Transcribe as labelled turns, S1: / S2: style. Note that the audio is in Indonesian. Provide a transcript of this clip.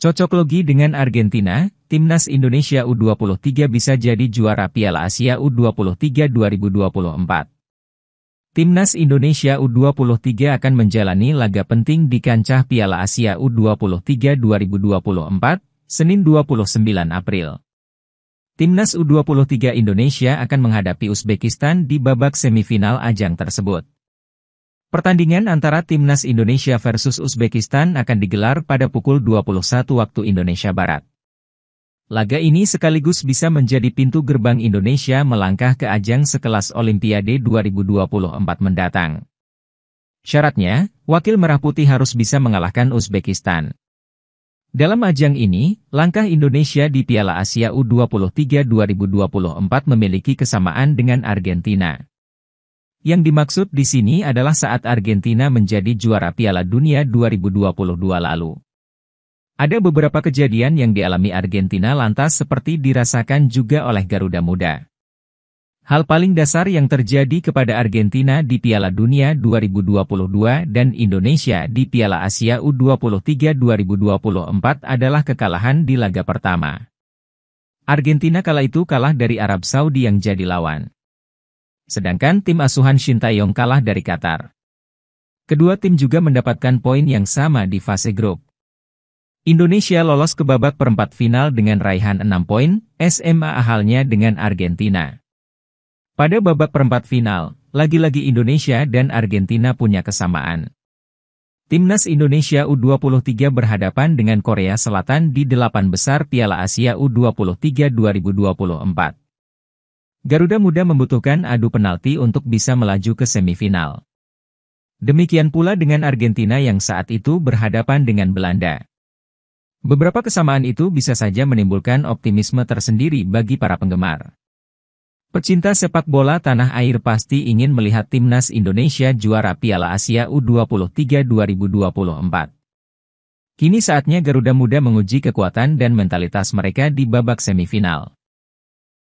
S1: Cocok logi dengan Argentina, Timnas Indonesia U23 bisa jadi juara Piala Asia U23 2024. Timnas Indonesia U23 akan menjalani laga penting di kancah Piala Asia U23 2024, Senin 29 April. Timnas U23 Indonesia akan menghadapi Uzbekistan di babak semifinal ajang tersebut. Pertandingan antara Timnas Indonesia versus Uzbekistan akan digelar pada pukul 21 waktu Indonesia Barat. Laga ini sekaligus bisa menjadi pintu gerbang Indonesia melangkah ke ajang sekelas Olimpiade 2024 mendatang. Syaratnya, wakil Merah Putih harus bisa mengalahkan Uzbekistan. Dalam ajang ini, langkah Indonesia di Piala Asia U23 2024 memiliki kesamaan dengan Argentina. Yang dimaksud di sini adalah saat Argentina menjadi juara Piala Dunia 2022 lalu. Ada beberapa kejadian yang dialami Argentina lantas seperti dirasakan juga oleh Garuda Muda. Hal paling dasar yang terjadi kepada Argentina di Piala Dunia 2022 dan Indonesia di Piala Asia U23 2024 adalah kekalahan di laga pertama. Argentina kala itu kalah dari Arab Saudi yang jadi lawan sedangkan tim asuhan Shin Tae-yong kalah dari Qatar. Kedua tim juga mendapatkan poin yang sama di fase grup. Indonesia lolos ke babak perempat final dengan raihan 6 poin, SMA ahalnya dengan Argentina. Pada babak perempat final, lagi-lagi Indonesia dan Argentina punya kesamaan. Timnas Indonesia U23 berhadapan dengan Korea Selatan di delapan besar Piala Asia U23 2024. Garuda Muda membutuhkan adu penalti untuk bisa melaju ke semifinal. Demikian pula dengan Argentina yang saat itu berhadapan dengan Belanda. Beberapa kesamaan itu bisa saja menimbulkan optimisme tersendiri bagi para penggemar. Pecinta sepak bola tanah air pasti ingin melihat timnas Indonesia juara Piala Asia U23 2024. Kini saatnya Garuda Muda menguji kekuatan dan mentalitas mereka di babak semifinal.